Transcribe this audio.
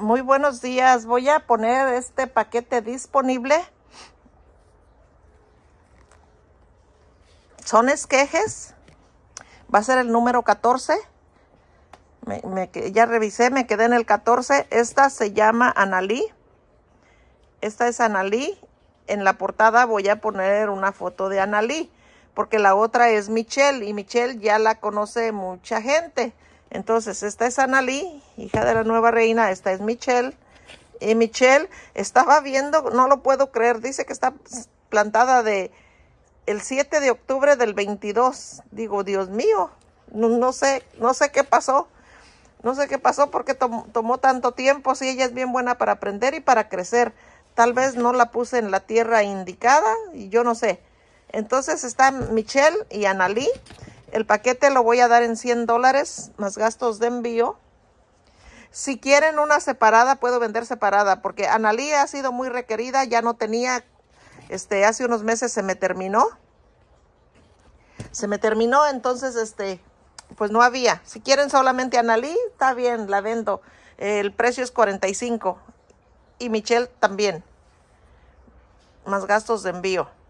Muy buenos días. Voy a poner este paquete disponible. Son esquejes. Va a ser el número 14. ya revisé, me quedé en el 14. Esta se llama Analí. Esta es Analí. En la portada voy a poner una foto de Analí. Porque la otra es Michelle. Y Michelle ya la conoce mucha gente. Entonces, esta es analí hija de la nueva reina, esta es Michelle. Y Michelle estaba viendo, no lo puedo creer, dice que está plantada de el 7 de octubre del 22. Digo, Dios mío, no, sé, no sé qué pasó. No sé qué pasó, porque tomó tanto tiempo, si ella es bien buena para aprender y para crecer. Tal vez no la puse en la tierra indicada, y yo no sé. Entonces están Michelle y analí el paquete lo voy a dar en 100 dólares más gastos de envío. Si quieren una separada, puedo vender separada porque Analí ha sido muy requerida. Ya no tenía, este, hace unos meses se me terminó. Se me terminó, entonces, este, pues no había. Si quieren solamente Analí, está bien, la vendo. El precio es 45 y Michelle también. Más gastos de envío.